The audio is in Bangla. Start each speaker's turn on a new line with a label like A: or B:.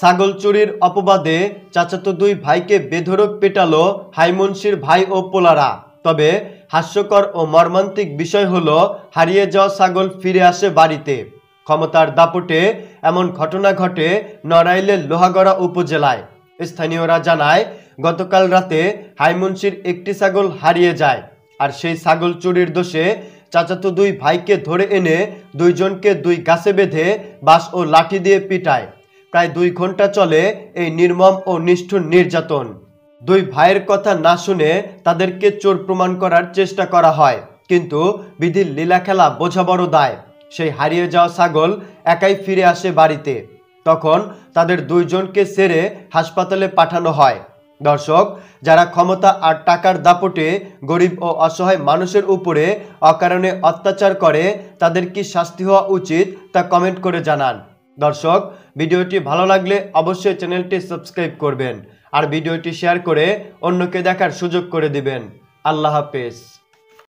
A: ছাগল চুরির অপবাদে চাচাতো দুই ভাইকে বেধরক পেটালো হাইমনসির ভাই ও পোলারা তবে হাস্যকর ও মর্মান্তিক বিষয় হল হারিয়ে যাওয়া ছাগল ফিরে আসে বাড়িতে ক্ষমতার দাপটে এমন ঘটনা ঘটে নড়াইলের লোহাগড়া উপজেলায় স্থানীয়রা জানায় গতকাল রাতে হাইমনসির একটি ছাগল হারিয়ে যায় আর সেই ছাগল চুরির দোষে চাচাতো দুই ভাইকে ধরে এনে দুইজনকে দুই গাছে বেঁধে বাঁশ ও লাঠি দিয়ে পিটায় প্রায় দুই ঘন্টা চলে এই নির্মম ও নিষ্ঠুর নির্যাতন দুই ভাইয়ের কথা না শুনে তাদেরকে চোর প্রমাণ করার চেষ্টা করা হয় কিন্তু বিধির লীলা খেলা বোঝা বড় দায় সেই হারিয়ে যাওয়া ছাগল একাই ফিরে আসে বাড়িতে তখন তাদের দুইজনকে সেরে হাসপাতালে পাঠানো হয় দর্শক যারা ক্ষমতা আর টাকার দাপটে গরিব ও অসহায় মানুষের উপরে অকারণে অত্যাচার করে তাদের কি শাস্তি হওয়া উচিত তা কমেন্ট করে জানান দর্শক ভিডিওটি ভালো লাগলে অবশ্যই চ্যানেলটি সাবস্ক্রাইব করবেন আর ভিডিওটি শেয়ার করে অন্যকে দেখার সুযোগ করে দিবেন আল্লাহ হাফেজ